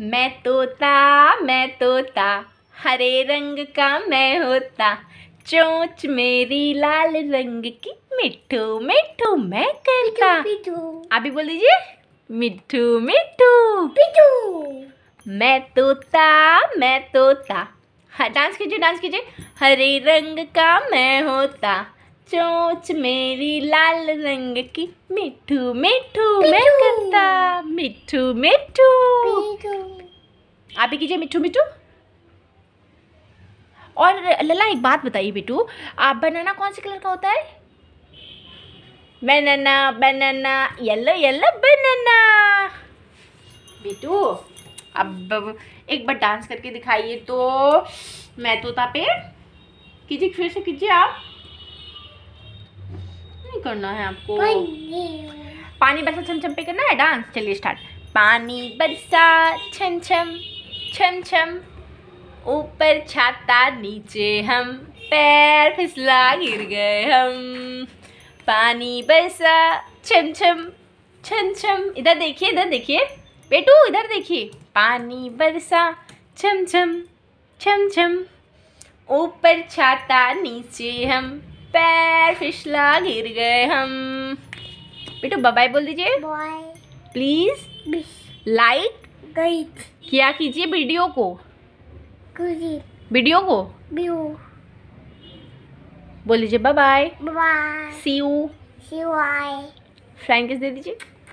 मैं तोता मैं तोता हरे रंग का मैं होता चोंच मेरी लाल रंग की मिठू मिठू मैं करता आप बोल दीजिए मिठू मिठू मैं तोता मैं तोता हाँ, डांस कीजिए डांस कीजिए हरे रंग का मैं होता चोंच मेरी लाल रंग की मिठू मिठू मैं करता मिठू मिठू आप ही कीजिए मिठू मिठू और लला एक बात बताइए बिटू आप बनाना कौन से कलर का होता है banana banana yellow yellow banana बिटू अब एक बार डांस करके दिखाइए तो मैं तोता पे कीजिए फिर से कीजिए आप नहीं करना है आपको पानी बरसा छम छम पे करना है डांस चलिए स्टार्ट पानी बरसा छम छम छम छम ऊपर छाता नीचे हम पैर फिसला गिर गए हम पानी बरसा छम छम छम छम इधर देखिए इधर देखिए बेटू इधर देखिए पानी बरसा छम छम छम छम ऊपर छाता नीचे हम पैर फिशला गिर गए हम बेटो बाय बोल दीजिए प्लीज लाइक क्या कीजिए वीडियो को वीडियो को बोल दीजिए bye bye see you see you फ्रैंकिस दे दीजिए